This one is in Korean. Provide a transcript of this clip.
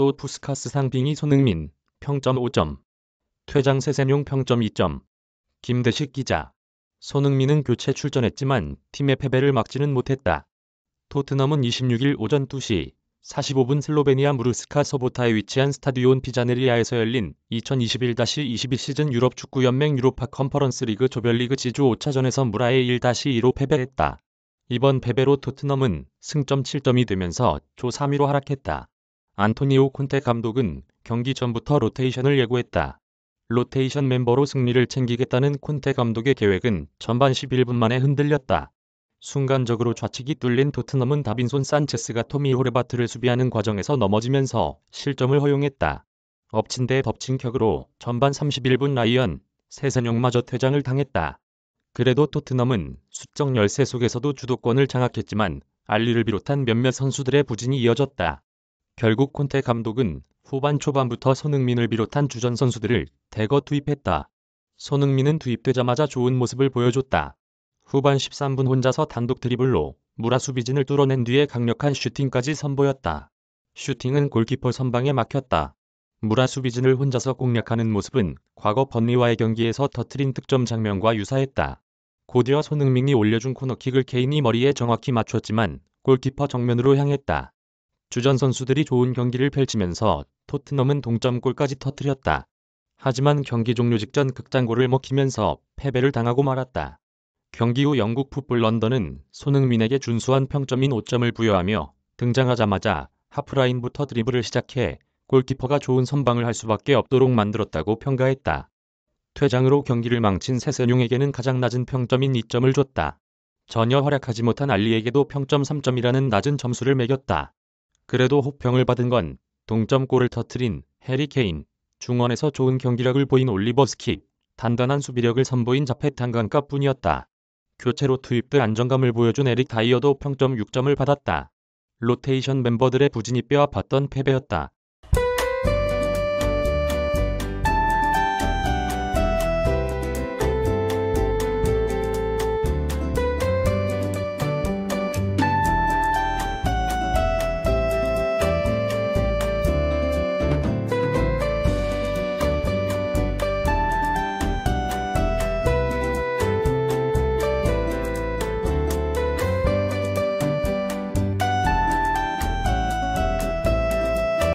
또 푸스카스 상빙이 손흥민 평점 5점 퇴장 세세용 평점 2점 김대식 기자 손흥민은 교체 출전했지만 팀의 패배를 막지는 못했다. 토트넘은 26일 오전 2시 45분 슬로베니아 무르스카 소보타에 위치한 스타디온 피자네리아에서 열린 2021-22 시즌 유럽 축구연맹 유로파 컨퍼런스 리그 조별리그 지주 5차전에서 무라에 1-2로 패배했다. 이번 패배로 토트넘은 승점 7점이 되면서 조 3위로 하락했다. 안토니오 콘테 감독은 경기 전부터 로테이션을 예고했다. 로테이션 멤버로 승리를 챙기겠다는 콘테 감독의 계획은 전반 11분 만에 흔들렸다. 순간적으로 좌측이 뚫린 토트넘은 다빈손 산체스가 토미 호레바트를 수비하는 과정에서 넘어지면서 실점을 허용했다. 엎친 데 덮친 격으로 전반 31분 라이언, 세선뇽마저 퇴장을 당했다. 그래도 토트넘은 수적 열세 속에서도 주도권을 장악했지만 알리를 비롯한 몇몇 선수들의 부진이 이어졌다. 결국 콘테 감독은 후반 초반부터 손흥민을 비롯한 주전 선수들을 대거 투입했다. 손흥민은 투입되자마자 좋은 모습을 보여줬다. 후반 13분 혼자서 단독 드리블로 무라 수비진을 뚫어낸 뒤에 강력한 슈팅까지 선보였다. 슈팅은 골키퍼 선방에 막혔다. 무라 수비진을 혼자서 공략하는 모습은 과거 번리와의 경기에서 터트린 득점 장면과 유사했다. 곧이어 손흥민이 올려준 코너킥을 케인이 머리에 정확히 맞췄지만 골키퍼 정면으로 향했다. 주전 선수들이 좋은 경기를 펼치면서 토트넘은 동점골까지 터뜨렸다. 하지만 경기 종료 직전 극장골을 먹히면서 패배를 당하고 말았다. 경기 후 영국 풋볼 런던은 손흥민에게 준수한 평점인 5점을 부여하며 등장하자마자 하프라인부터 드리블을 시작해 골키퍼가 좋은 선방을 할 수밖에 없도록 만들었다고 평가했다. 퇴장으로 경기를 망친 세세뇽에게는 가장 낮은 평점인 2점을 줬다. 전혀 활약하지 못한 알리에게도 평점 3점이라는 낮은 점수를 매겼다. 그래도 호평을 받은 건 동점골을 터트린 해리케인, 중원에서 좋은 경기력을 보인 올리버스키, 단단한 수비력을 선보인 자페탄강가 뿐이었다. 교체로 투입돼 안정감을 보여준 에릭 다이어도 평점 6점을 받았다. 로테이션 멤버들의 부진이 뼈아팠던 패배였다.